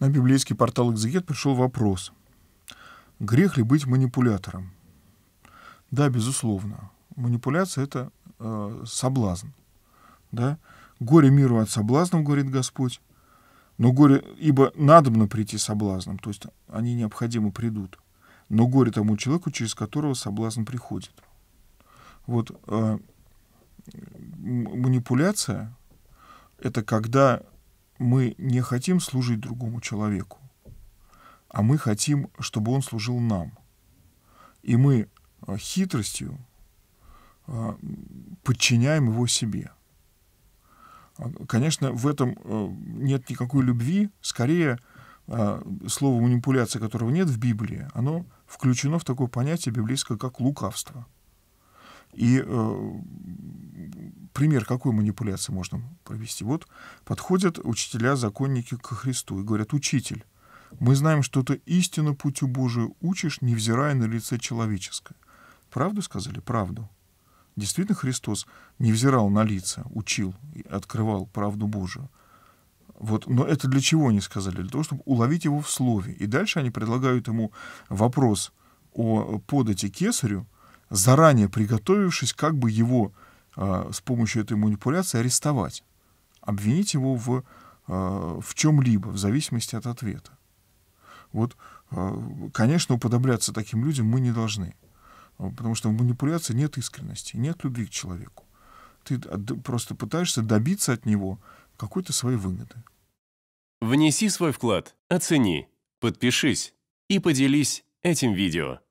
На библейский портал «Экзегет» пришел вопрос. Грех ли быть манипулятором? Да, безусловно. Манипуляция — это э, соблазн. Да? Горе миру от соблазнов, говорит Господь. Но горе, ибо надобно прийти соблазном, то есть они необходимо придут. Но горе тому человеку, через которого соблазн приходит. Вот э, манипуляция — это когда мы не хотим служить другому человеку, а мы хотим, чтобы он служил нам. И мы э, хитростью э, подчиняем его себе. А, конечно, в этом э, нет никакой любви, скорее слово манипуляция, которого нет в Библии, оно включено в такое понятие библейское, как лукавство. И пример какой манипуляции можно провести? Вот подходят учителя-законники к Христу и говорят, «Учитель, мы знаем, что ты истину путю Божию учишь, невзирая на лице человеческое». Правду сказали? Правду. Действительно, Христос не взирал на лица, учил и открывал правду Божию. Вот, но это для чего они сказали? Для того, чтобы уловить его в слове. И дальше они предлагают ему вопрос о подати кесарю, заранее приготовившись как бы его Э, с помощью этой манипуляции арестовать, обвинить его в, э, в чем-либо, в зависимости от ответа. Вот, э, конечно, уподобляться таким людям мы не должны, потому что в манипуляции нет искренности, нет любви к человеку. Ты просто пытаешься добиться от него какой-то своей выгоды. Внеси свой вклад, оцени, подпишись и поделись этим видео.